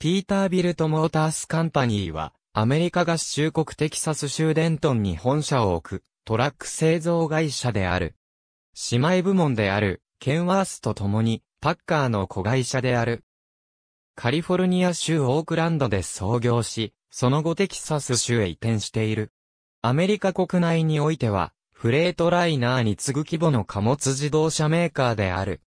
ピータービルトモータースカンパニーは、アメリカ合衆国テキサス州デントンに本社を置く、トラック製造会社である。姉妹部門である、ケンワースと共に、パッカーの子会社である。カリフォルニア州オークランドで創業し、その後テキサス州へ移転している。アメリカ国内においては、フレートライナーに次ぐ規模の貨物自動車メーカーである。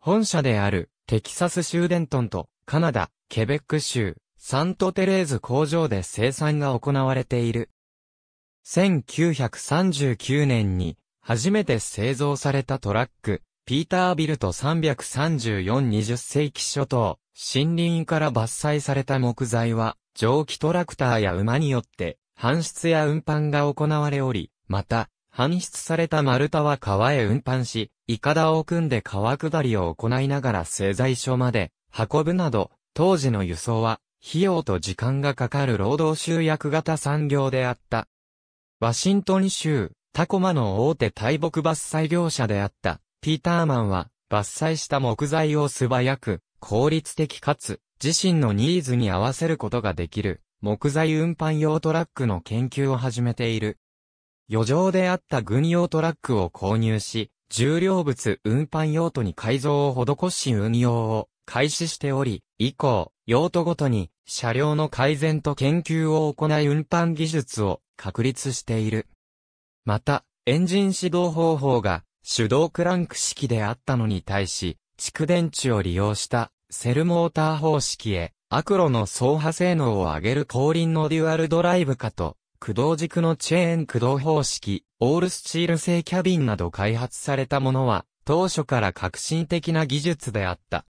本社である、テキサス州デントンと、カナダ、ケベック州、サントテレーズ工場で生産が行われている。1939年に初めて製造されたトラック、ピータービルト33420世紀初頭、森林から伐採された木材は、蒸気トラクターや馬によって、搬出や運搬が行われおり、また、搬出された丸太は川へ運搬し、イカダを組んで川下りを行いながら製材所まで運ぶなど、当時の輸送は、費用と時間がかかる労働集約型産業であった。ワシントン州、タコマの大手大木伐採業者であった、ピーターマンは、伐採した木材を素早く、効率的かつ、自身のニーズに合わせることができる、木材運搬用トラックの研究を始めている。余剰であった軍用トラックを購入し、重量物運搬用途に改造を施し運用を開始しており、以降、用途ごとに車両の改善と研究を行い運搬技術を確立している。また、エンジン指導方法が手動クランク式であったのに対し、蓄電池を利用したセルモーター方式へ、アクロの走破性能を上げる後輪のデュアルドライブ化と、駆動軸のチェーン駆動方式、オールスチール製キャビンなど開発されたものは、当初から革新的な技術であった。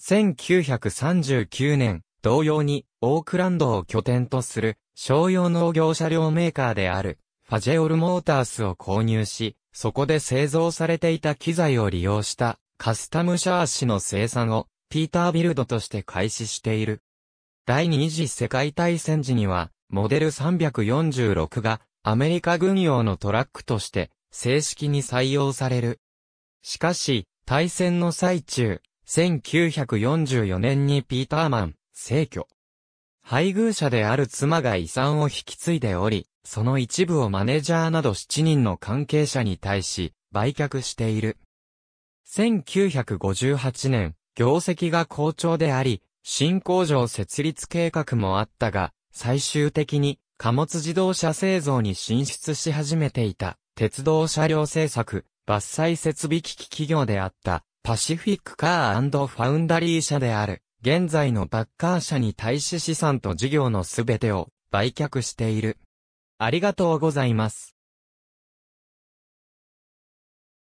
1939年、同様に、オークランドを拠点とする、商用農業車両メーカーである、ファジェオルモータースを購入し、そこで製造されていた機材を利用した、カスタムシャーシの生産を、ピータービルドとして開始している。第二次世界大戦時には、モデル346が、アメリカ軍用のトラックとして、正式に採用される。しかし、大戦の最中、1944年にピーターマン、逝居。配偶者である妻が遺産を引き継いでおり、その一部をマネージャーなど7人の関係者に対し、売却している。1958年、業績が好調であり、新工場設立計画もあったが、最終的に貨物自動車製造に進出し始めていた鉄道車両製作、伐採設備機器企業であったパシフィックカーファウンダリー社である、現在のバッカー社に対し資産と事業のすべてを売却している。ありがとうございます。